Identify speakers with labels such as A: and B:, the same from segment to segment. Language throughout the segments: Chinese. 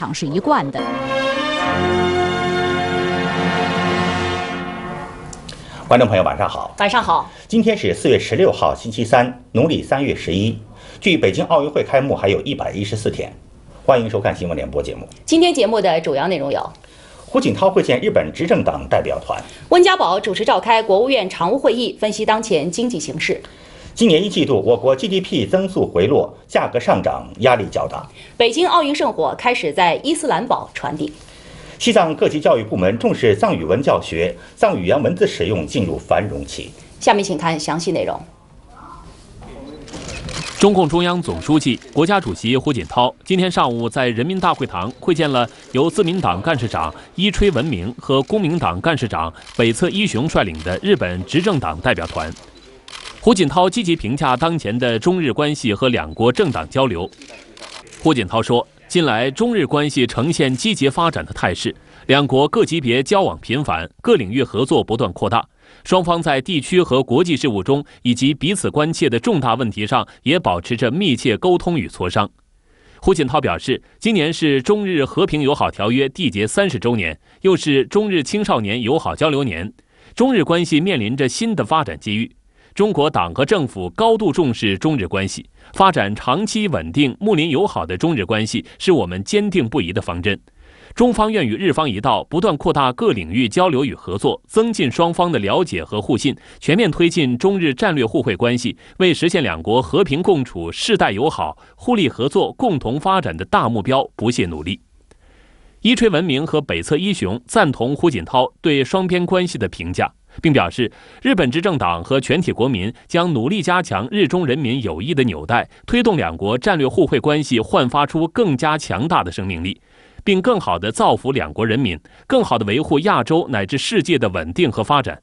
A: 场是一贯的。观众朋友，晚上好！晚上好！今天是四月十六号，星期三，农历三月十一。距北京奥运会开幕还有一百一十四天，欢迎收看新闻联播节目。今天节目的主要内容有：胡锦涛会见日本执政党代表团；温家宝主持召开国务院常务会议，分析当前经济形势。今年一季度，我国 GDP 增速回落，价格上涨压力较大。北京奥运圣火开始在伊斯兰堡传递。西藏各级教育部门重视藏语文教学，藏语言文字使用进入繁荣期。下面请看详细内容。
B: 中共中央总书记、国家主席胡锦涛今天上午在人民大会堂会见了由自民党干事长伊吹文明和公民党干事长北侧一雄率领的日本执政党代表团。胡锦涛积极评价当前的中日关系和两国政党交流。胡锦涛说，近来中日关系呈现积极发展的态势，两国各级别交往频繁，各领域合作不断扩大，双方在地区和国际事务中以及彼此关切的重大问题上也保持着密切沟通与磋商。胡锦涛表示，今年是中日和平友好条约缔结三十周年，又是中日青少年友好交流年，中日关系面临着新的发展机遇。中国党和政府高度重视中日关系发展，长期稳定、睦邻友好的中日关系是我们坚定不移的方针。中方愿与日方一道，不断扩大各领域交流与合作，增进双方的了解和互信，全面推进中日战略互惠关系，为实现两国和平共处、世代友好、互利合作、共同发展的大目标不懈努力。伊吹文明和北侧一雄赞同胡锦涛对双边关系的评价，并表示，日本执政党和全体国民将努力加强日中人民友谊的纽带，推动两国战略互惠关系焕发出更加强大的生命力，并更好地造福两国人民，更好地维护亚洲乃至世界的稳定和发展。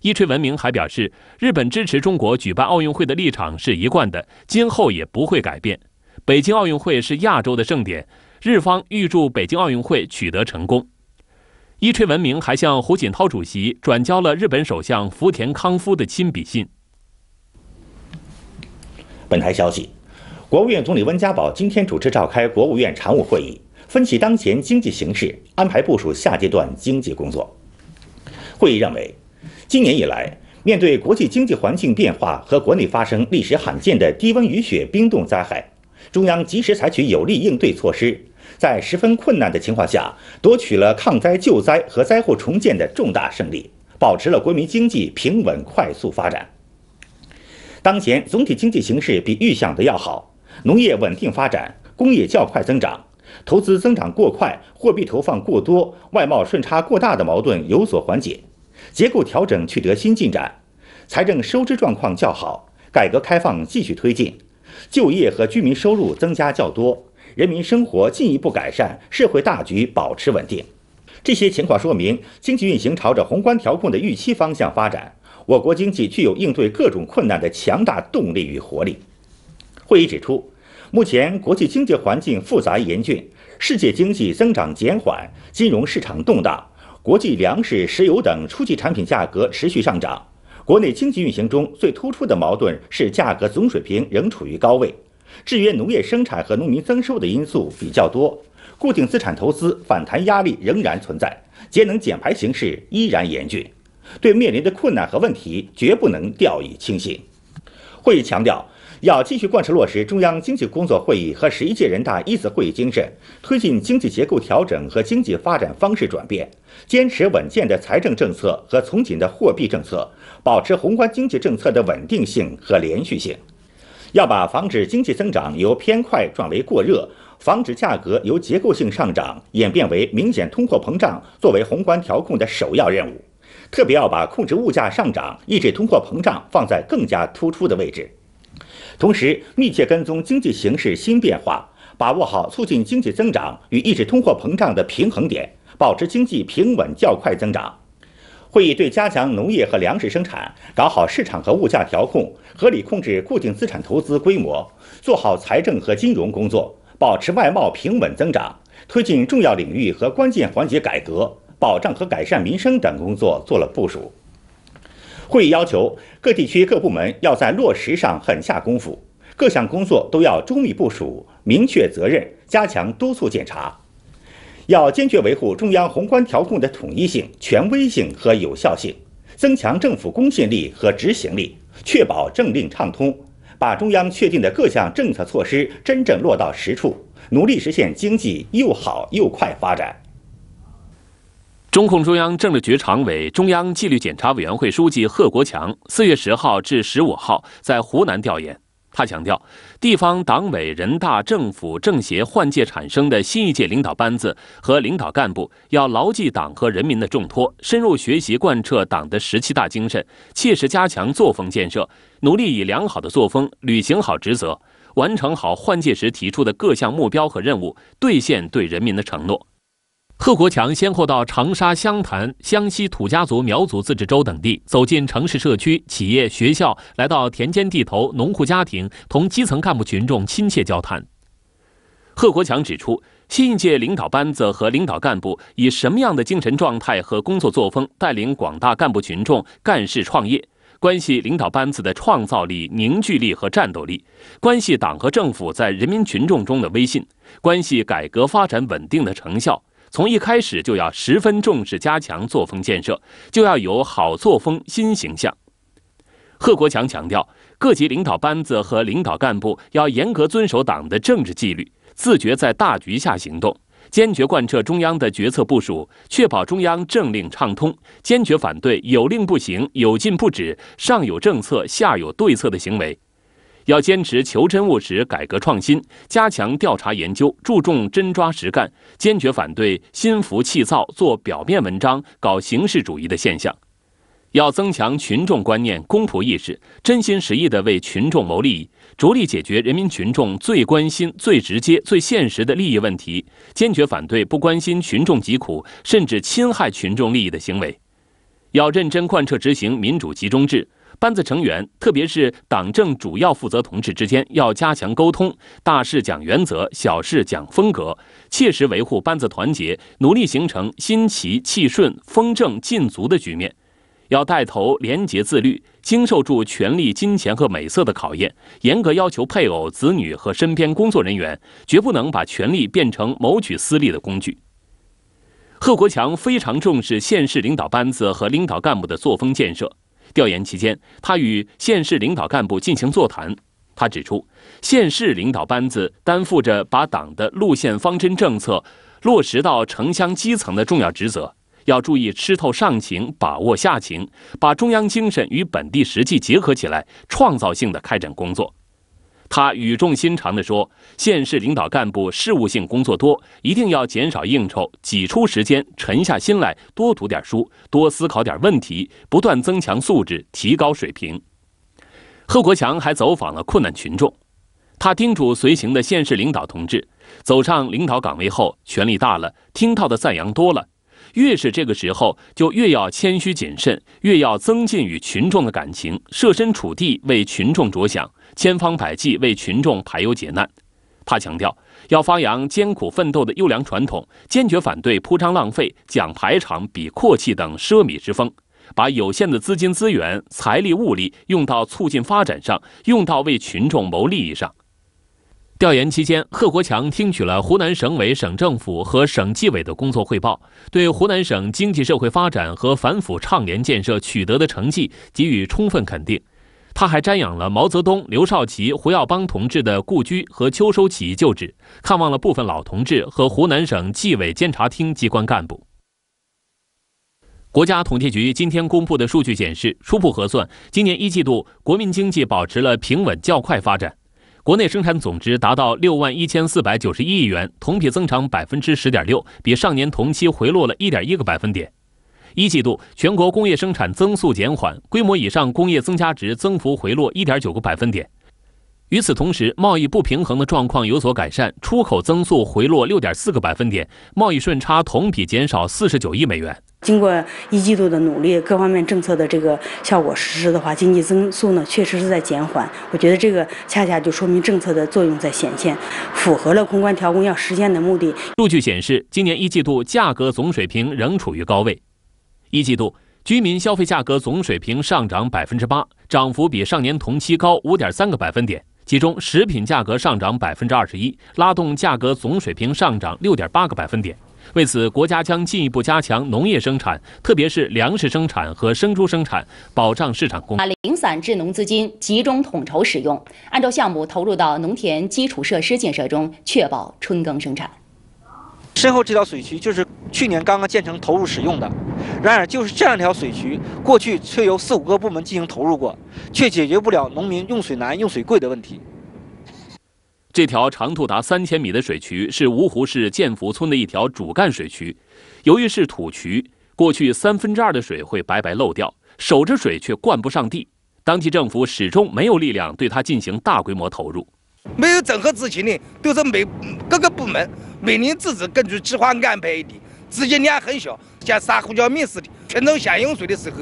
B: 伊吹文明还表示，日本支持中国举办奥运会的立场是一贯的，今后也不会改变。北京奥运会是亚洲的盛典。日方预祝北京奥运会取得成功。伊吹文明还向胡锦涛主席转交了日本首相福田康夫的亲笔信。
A: 本台消息，国务院总理温家宝今天主持召开国务院常务会议，分析当前经济形势，安排部署下阶段经济工作。会议认为，今年以来，面对国际经济环境变化和国内发生历史罕见的低温雨雪冰冻灾害，中央及时采取有力应对措施。在十分困难的情况下，夺取了抗灾救灾和灾后重建的重大胜利，保持了国民经济平稳快速发展。当前总体经济形势比预想的要好，农业稳定发展，工业较快增长，投资增长过快、货币投放过多、外贸顺差过大的矛盾有所缓解，结构调整取得新进展，财政收支状况较好，改革开放继续推进，就业和居民收入增加较多。人民生活进一步改善，社会大局保持稳定。这些情况说明，经济运行朝着宏观调控的预期方向发展，我国经济具有应对各种困难的强大动力与活力。会议指出，目前国际经济环境复杂严峻，世界经济增长减缓，金融市场动荡，国际粮食、石油等初级产品价格持续上涨。国内经济运行中最突出的矛盾是价格总水平仍处于高位。制约农业生产和农民增收的因素比较多，固定资产投资反弹压力仍然存在，节能减排形势依然严峻。对面临的困难和问题，绝不能掉以轻心。会议强调，要继续贯彻落实中央经济工作会议和十一届人大一次会议精神，推进经济结构调整和经济发展方式转变，坚持稳健的财政政策和从紧的货币政策，保持宏观经济政策的稳定性和连续性。要把防止经济增长由偏快转为过热，防止价格由结构性上涨演变为明显通货膨胀，作为宏观调控的首要任务。特别要把控制物价上涨、抑制通货膨胀放在更加突出的位置。同时，密切跟踪经济形势新变化，把握好促进经济增长与抑制通货膨胀的平衡点，保持经济平稳较快增长。会议对加强农业和粮食生产、搞好市场和物价调控、合理控制固定资产投资规模、做好财政和金融工作、保持外贸平稳增长、推进重要领域和关键环节改革、保障和改善民生等工作做了部署。会议要求，各地区各部门要在落实上狠下功夫，各项工作都要周密部署、明确责任、加强督促检查。要坚决维护中央宏观调控的统一性、权威性和有效性，增强政府公信力和执行力，确保政令畅通，把中央确定的各项政策措施真正落到实处，努力实现经济又好
B: 又快发展。中共中央政治局常委、中央纪律检查委员会书记贺国强四月十号至十五号在湖南调研。他强调，地方党委、人大、政府、政协换届产生的新一届领导班子和领导干部，要牢记党和人民的重托，深入学习贯彻党的十七大精神，切实加强作风建设，努力以良好的作风履行好职责，完成好换届时提出的各项目标和任务，兑现对人民的承诺。贺国强先后到长沙、湘潭、湘西土家族苗族自治州等地，走进城市社区、企业、学校，来到田间地头、农户家庭，同基层干部群众亲切交谈。贺国强指出，新一届领导班子和领导干部以什么样的精神状态和工作作风，带领广大干部群众干事创业，关系领导班子的创造力、凝聚力和战斗力，关系党和政府在人民群众中的威信，关系改革发展稳定的成效。从一开始就要十分重视加强作风建设，就要有好作风、新形象。贺国强强调，各级领导班子和领导干部要严格遵守党的政治纪律，自觉在大局下行动，坚决贯彻中央的决策部署，确保中央政令畅通，坚决反对有令不行、有禁不止、上有政策下有对策的行为。要坚持求真务实、改革创新，加强调查研究，注重真抓实干，坚决反对心浮气躁、做表面文章、搞形式主义的现象。要增强群众观念、公仆意识，真心实意地为群众谋利益，着力解决人民群众最关心、最直接、最现实的利益问题，坚决反对不关心群众疾苦、甚至侵害群众利益的行为。要认真贯彻执行民主集中制。班子成员，特别是党政主要负责同志之间要加强沟通，大事讲原则，小事讲风格，切实维护班子团结，努力形成心齐、气顺、风正、劲足的局面。要带头廉洁自律，经受住权力、金钱和美色的考验，严格要求配偶、子女和身边工作人员，绝不能把权力变成谋取私利的工具。贺国强非常重视县市领导班子和领导干部的作风建设。调研期间，他与县市领导干部进行座谈。他指出，县市领导班子担负着把党的路线方针政策落实到城乡基层的重要职责，要注意吃透上情，把握下情，把中央精神与本地实际结合起来，创造性地开展工作。他语重心长的说：“县市领导干部事务性工作多，一定要减少应酬，挤出时间，沉下心来，多读点书，多思考点问题，不断增强素质，提高水平。”贺国强还走访了困难群众，他叮嘱随行的县市领导同志：“走上领导岗位后，权力大了，听到的赞扬多了，越是这个时候，就越要谦虚谨慎，越要增进与群众的感情，设身处地为群众着想。”千方百计为群众排忧解难，他强调要发扬艰苦奋斗的优良传统，坚决反对铺张浪费、讲排场、比阔气等奢靡之风，把有限的资金、资源、财力、物力用到促进发展上，用到为群众谋利益上。调研期间，贺国强听取了湖南省委、省政府和省纪委的工作汇报，对湖南省经济社会发展和反腐倡廉建设取得的成绩给予充分肯定。他还瞻仰了毛泽东、刘少奇、胡耀邦同志的故居和秋收起义旧址，看望了部分老同志和湖南省纪委监察厅机关干部。国家统计局今天公布的数据显示，初步核算，今年一季度国民经济保持了平稳较快发展，国内生产总值达到六万一千四百九十一亿元，同比增长百分之十点六，比上年同期回落了一点一个百分点。一季度全国工业生产增速减缓，规模以上工业增加值增幅回落一点九个百分点。与此同时，贸易不平衡的状况有所改善，出口增速回落六点四个百分点，贸易顺差同比减少四十九亿美元。
A: 经过一季度的努力，各方面政
B: 策的这个效果实施的话，经济增速呢确实是在减缓。我觉得这个恰恰就说明政策的作用在显现，符合了宏观调控要实现的目的。数据显示，今年一季度价格总水平仍处于高位。一季度居民消费价格总水平上涨百分之八，涨幅比上年同期高五点三个百分点。其中，食品价格上涨百分之二十一，拉动价格总水平上涨六点八个百分点。为此，国家将进一步加强农业生产，特别是粮食生产和生猪生产，保障市场供。把
A: 零散制农资金集中统筹使用，按照项目投入到农田基础设施建设中，确保春耕生产。身后这条水渠就是。去年刚刚建成投入使用的，然而就是这样一条水渠，过去却由四五个部门进行投入过，却解决不了农民用水难、用水贵的问题。
B: 这条长度达三千米的水渠是芜湖市建福村的一条主干水渠，由于是土渠，过去三分之二的水会白白漏掉，守着水却灌不上地。当地政府始终没有力量对它进行大规模投入。没有整合之前呢，都是每各个部门每年自己根据计
A: 划安排一点。资金量很小，像撒胡椒面似的。群众想用水的时候，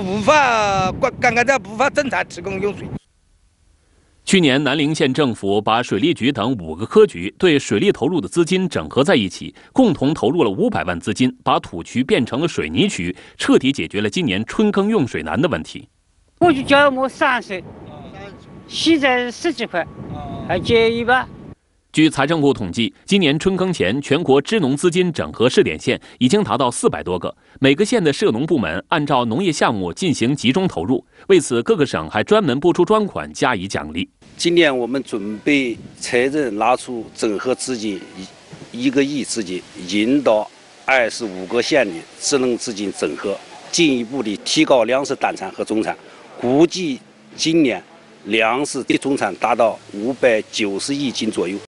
A: 无法管，刚刚这无法正常提供用水。
B: 去年南陵县政府把水利局等五个科局对水利投入的资金整合在一起，共同投入了五百万资金，把土渠变成了水泥渠，彻底解决了今年春耕用水难的问题。
A: 我就交我三十，现在十几块，
B: 还结一百。据财政部统计，今年春耕前，全国支农资金整合试点县已经达到四百多个。每个县的涉农部门按照农业项目进行集中投入。为此，各个省还专门拨出专款加以奖励。今年
A: 我们准备财政拿出整合资金一一个亿资金，引导二十五个县的支农资金整合，进一步的提高粮食单产和总产。估计今年粮食的总产达到五百九十亿斤左右。